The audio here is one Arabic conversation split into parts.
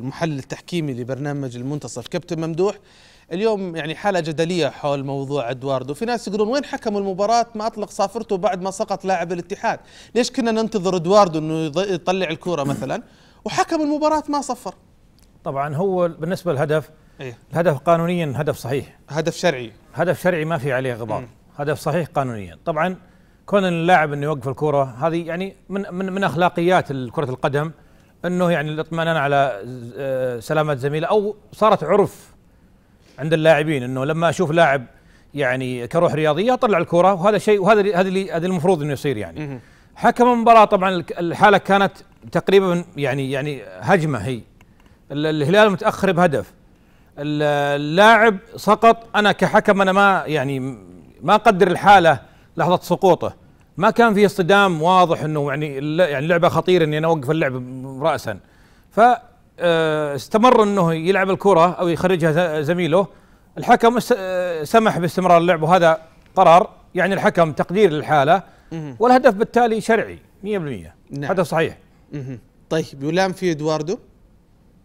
المحلل التحكيمي لبرنامج المنتصف كابتن ممدوح اليوم يعني حاله جدليه حول موضوع ادواردو في ناس يقولون وين حكم المباراه ما اطلق صافرته بعد ما سقط لاعب الاتحاد ليش كنا ننتظر ادواردو انه يطلع الكوره مثلا وحكم المباراه ما صفر طبعا هو بالنسبه للهدف إيه؟ الهدف قانونيا هدف صحيح هدف شرعي هدف شرعي ما في عليه غبار هدف صحيح قانونيا طبعا كون اللاعب انه يوقف الكوره هذه يعني من من, من اخلاقيات كره القدم انه يعني الاطمئنان على آه، سلامه زميله او صارت عرف عند اللاعبين انه لما اشوف لاعب يعني كروح رياضيه اطلع الكره وهذا شيء وهذا هذا اللي هذا المفروض انه يصير يعني حكم المباراه طبعا الحاله كانت تقريبا يعني يعني هجمه هي الهلال متاخر بهدف اللاعب سقط انا كحكم انا ما يعني ما اقدر الحاله لحظه سقوطه ما كان في اصطدام واضح انه يعني يعني لعبه خطيره اني انا اوقف اللعب راسا ف آه، استمر انه يلعب الكره او يخرجها زميله الحكم آه، سمح باستمرار اللعب وهذا قرار يعني الحكم تقدير للحاله والهدف بالتالي شرعي 100% نعم. هدف صحيح طيب يلام في ادواردو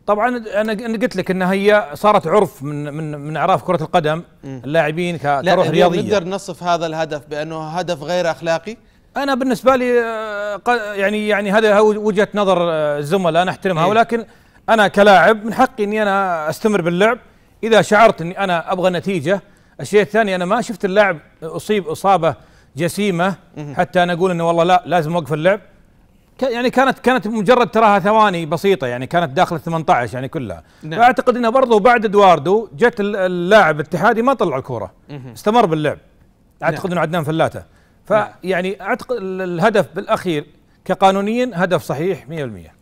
طبعا انا قلت لك انها هي صارت عرف من من من اعراف كره القدم اللاعبين كروح رياضيه نقدر نصف هذا الهدف بانه هدف غير اخلاقي انا بالنسبه لي آه، يعني يعني هذا وجهه نظر آه، الزملاء انا احترمها إيه. ولكن انا كلاعب من حقي اني انا استمر باللعب اذا شعرت اني انا ابغى نتيجه الشيء الثاني انا ما شفت اللاعب اصيب اصابه جسيمه حتى انا اقول انه والله لا لازم اوقف اللعب يعني كانت كانت مجرد تراها ثواني بسيطه يعني كانت داخل ال 18 يعني كلها نعم. فاعتقد انه برضه بعد ادواردو جت اللاعب الاتحادي ما طلع الكوره استمر باللعب نعم. اعتقد نعم. انه عدنان فلاته فيعني نعم. يعني اعتقد الهدف بالاخير كقانونيا هدف صحيح 100%